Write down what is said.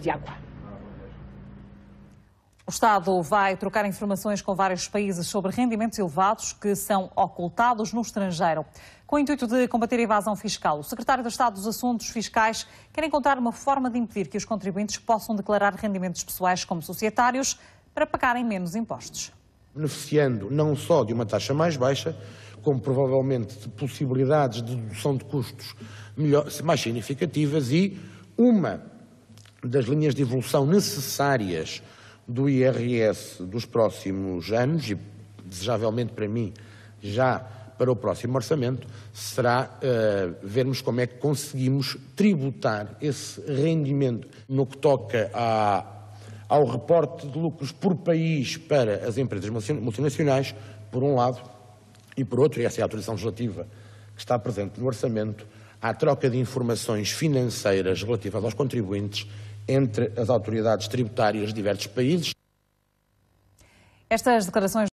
de água. O Estado vai trocar informações com vários países sobre rendimentos elevados que são ocultados no estrangeiro. Com o intuito de combater a evasão fiscal, o secretário do Estado dos Assuntos Fiscais quer encontrar uma forma de impedir que os contribuintes possam declarar rendimentos pessoais como societários para pagarem menos impostos. Beneficiando não só de uma taxa mais baixa, como provavelmente de possibilidades de dedução de custos mais significativas e uma das linhas de evolução necessárias do IRS dos próximos anos e, desejavelmente para mim, já para o próximo orçamento, será uh, vermos como é que conseguimos tributar esse rendimento no que toca à, ao reporte de lucros por país para as empresas multinacionais, por um lado, e por outro, e essa é a autorização legislativa que está presente no orçamento, à troca de informações financeiras relativas aos contribuintes entre as autoridades tributárias de diversos países. Estas declarações